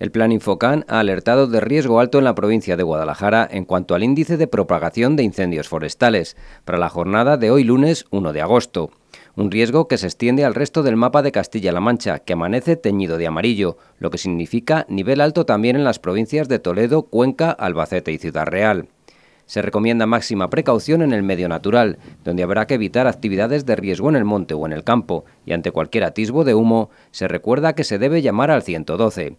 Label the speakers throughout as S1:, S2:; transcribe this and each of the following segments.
S1: El plan Infocan ha alertado de riesgo alto en la provincia de Guadalajara en cuanto al índice de propagación de incendios forestales para la jornada de hoy lunes 1 de agosto. Un riesgo que se extiende al resto del mapa de Castilla-La Mancha, que amanece teñido de amarillo, lo que significa nivel alto también en las provincias de Toledo, Cuenca, Albacete y Ciudad Real. Se recomienda máxima precaución en el medio natural, donde habrá que evitar actividades de riesgo en el monte o en el campo, y ante cualquier atisbo de humo, se recuerda que se debe llamar al 112.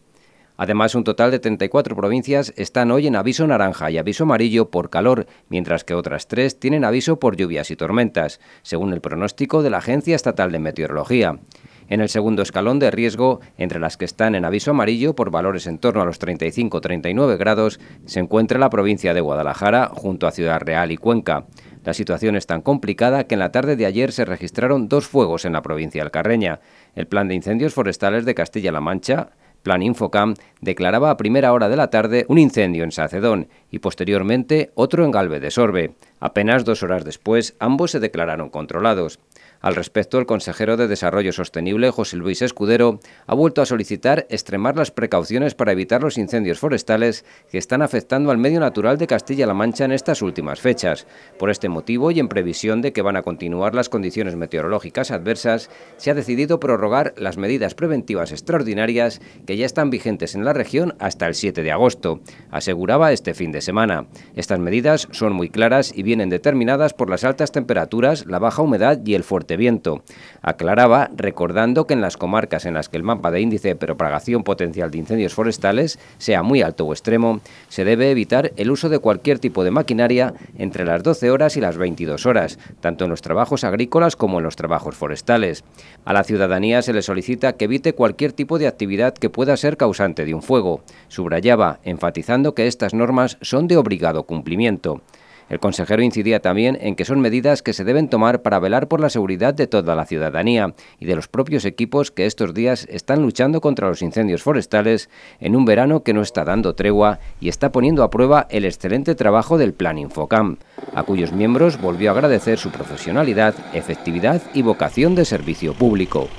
S1: Además, un total de 34 provincias están hoy en aviso naranja y aviso amarillo por calor, mientras que otras tres tienen aviso por lluvias y tormentas, según el pronóstico de la Agencia Estatal de Meteorología. En el segundo escalón de riesgo, entre las que están en aviso amarillo por valores en torno a los 35-39 grados, se encuentra la provincia de Guadalajara junto a Ciudad Real y Cuenca. La situación es tan complicada que en la tarde de ayer se registraron dos fuegos en la provincia alcarreña. El plan de incendios forestales de Castilla-La Mancha Plan Infocam declaraba a primera hora de la tarde un incendio en Sacedón y posteriormente otro en Galve de Sorbe. Apenas dos horas después, ambos se declararon controlados. Al respecto, el consejero de Desarrollo Sostenible, José Luis Escudero, ha vuelto a solicitar extremar las precauciones para evitar los incendios forestales que están afectando al medio natural de Castilla-La Mancha en estas últimas fechas. Por este motivo y en previsión de que van a continuar las condiciones meteorológicas adversas, se ha decidido prorrogar las medidas preventivas extraordinarias que ya están vigentes en la región hasta el 7 de agosto, aseguraba este fin de semana. Estas medidas son muy claras y vienen determinadas por las altas temperaturas, la baja humedad y el fuerte viento. Aclaraba recordando que en las comarcas en las que el mapa de índice de propagación potencial de incendios forestales sea muy alto o extremo, se debe evitar el uso de cualquier tipo de maquinaria entre las 12 horas y las 22 horas, tanto en los trabajos agrícolas como en los trabajos forestales. A la ciudadanía se le solicita que evite cualquier tipo de actividad que pueda ser causante de un fuego, subrayaba, enfatizando que estas normas son de obligado cumplimiento. El consejero incidía también en que son medidas que se deben tomar para velar por la seguridad de toda la ciudadanía y de los propios equipos que estos días están luchando contra los incendios forestales en un verano que no está dando tregua y está poniendo a prueba el excelente trabajo del Plan Infocam, a cuyos miembros volvió a agradecer su profesionalidad, efectividad y vocación de servicio público.